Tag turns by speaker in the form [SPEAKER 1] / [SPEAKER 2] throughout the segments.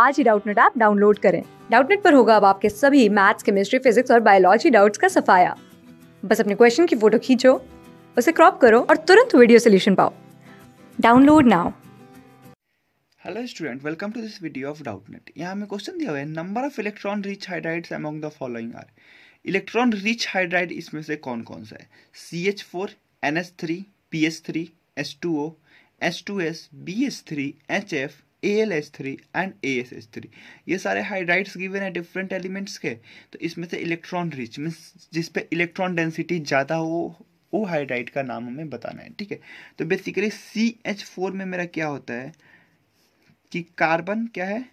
[SPEAKER 1] आज ही Doubtnut app download करें डाउटनेट पर होगा अब आपके सभी मैथ्स केमिस्ट्री फिजिक्स और बायोलॉजी डाउट्स का सफाया बस अपने क्वेश्चन की फोटो खींचो उसे क्रॉप करो और तुरंत वीडियो सोल्यूशन पाओ download now
[SPEAKER 2] hello student welcome to this video of Doubtnut यहाँ हमें क्वेश्चन दिया हुआ है number of electron rich hydrides among the following are electron rich hydride इसमें से कौन कौन सा है C H four N S three P S three S two O S two S B S three H F A L H three and A S H three ये सारे hydrides given है different elements के तो इसमें से electron rich means जिसपे electron density ज़्यादा हो वो हाइड्राइड का नाम हमें बताना है ठीक है तो बेसिकली सी एच फोर में मेरा क्या होता है कि कार्बन क्या है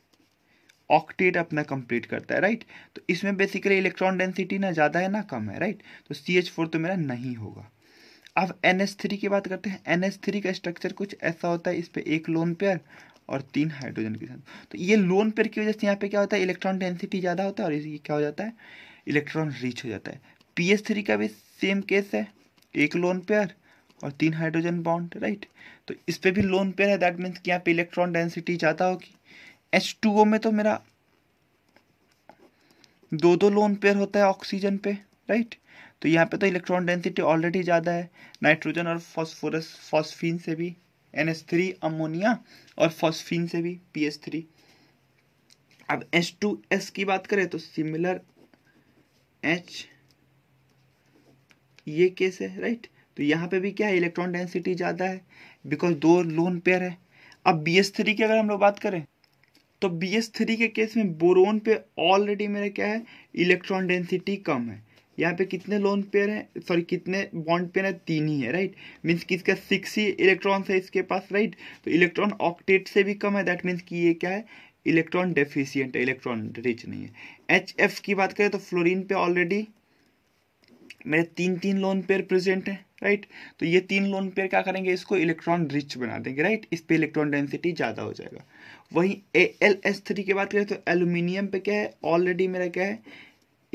[SPEAKER 2] ऑक्टेट अपना कंप्लीट करता है राइट तो इसमें बेसिकली इलेक्ट्रॉन डेंसिटी ना ज़्यादा है ना कम है राइट तो सी एच फोर तो मेरा नहीं होगा अब एन एच थ्री की बात करते हैं एन एच थ्री का स्ट्रक्चर कुछ ऐसा होता है इस पर एक लोन पेयर और तीन हाइड्रोजन के साथ तो ये लोन पेयर की वजह से यहाँ पे क्या होता है इलेक्ट्रॉन डेंसिटी ज़्यादा होता है और ये क्या हो जाता है इलेक्ट्रॉन रिच हो जाता है पी एच थ्री का भी सेम केस है एक लोन पेयर और तीन हाइड्रोजन बॉन्ड राइट तो इस पर भी लोन पेयर है दैट मीन्स कि यहाँ पे इलेक्ट्रॉन डेंसिटी ज़्यादा होगी एच टू ओ में तो मेरा दो दो लोन पेयर होता है ऑक्सीजन पे राइट तो यहाँ पे तो इलेक्ट्रॉन डेंसिटी ऑलरेडी ज़्यादा है नाइट्रोजन और फॉस्फोरस फॉस्फिन से भी एन एस थ्री अमोनिया और फॉस्फिन से भी पी एस थ्री अब एच टू एस की बात करें तो सिमिलर एच ये केस है राइट तो यहाँ पे भी क्या है इलेक्ट्रॉन डेंसिटी ज़्यादा है बिकॉज दो लोन पेयर है अब बी एस थ्री की अगर हम लोग बात करें तो बी एस थ्री के केस में बोरोन पे ऑलरेडी मेरा क्या है इलेक्ट्रॉन डेंसिटी कम है यहाँ पे कितने लोन पेयर हैं सॉरी कितने बॉन्ड पेयर हैं तीन ही है राइट मीन्स कि इसका सिक्स ही इलेक्ट्रॉन्स है इसके पास राइट तो इलेक्ट्रॉन ऑक्टेट से भी कम है दैट मीन्स कि ये क्या है इलेक्ट्रॉन डेफिशियंट है इलेक्ट्रॉन रिच नहीं है एच एफ की बात करें तो फ्लोरिन पे ऑलरेडी मेरे तीन तीन लोन पेयर प्रेजेंट हैं राइट तो ये तीन लोन पेयर क्या करेंगे इसको इलेक्ट्रॉन रिच बना देंगे राइट इस पर इलेक्ट्रॉन डेंसिटी ज़्यादा हो जाएगा वहीं ए एल एस थ्री की बात करें तो एल्यूमिनियम पे क्या है ऑलरेडी मेरा क्या है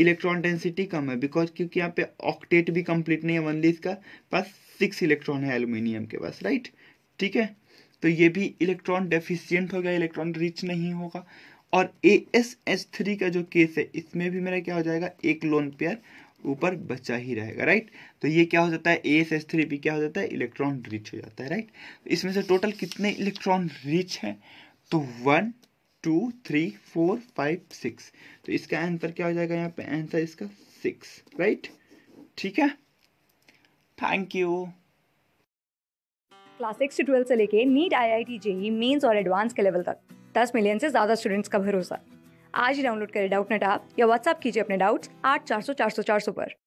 [SPEAKER 2] इलेक्ट्रॉन डेंसिटी कम है बिकॉज क्योंकि यहाँ पे ऑक्टेट भी कंप्लीट नहीं है वन वनली का पास सिक्स इलेक्ट्रॉन है एल्यूमिनियम के पास राइट ठीक है तो ये भी इलेक्ट्रॉन डेफिशियंट हो गया इलेक्ट्रॉन रिच नहीं होगा और ए एस एच थ्री का जो केस है इसमें भी मेरा क्या हो जाएगा एक लोन पेयर ऊपर बचा ही रहेगा राइट तो ये क्या हो जाता है ए एस एस थ्री भी क्या हो जाता है इलेक्ट्रॉन रिच हो जाता है राइट तो इसमें से टोटल कितने इलेक्ट्रॉन रिच हैं तो one two three four five six तो इसका आंसर क्या हो जाएगा यहाँ पे आंसर इसका सिक्स राइट ठीक है थैंक यू
[SPEAKER 1] क्लास सिक्स से ट्वेल्थ से लेके NEET I I T JEE mains और एडवांस के लेवल तक दस मिलियन से ज़्यादा स्टूडेंट्स का भरोसा आज ही डाउनलोड करें डाउट नेट आप या व्हाट्सअप कीजिए अपने डाउट्स आठ चार सौ चार सौ चार सौ पर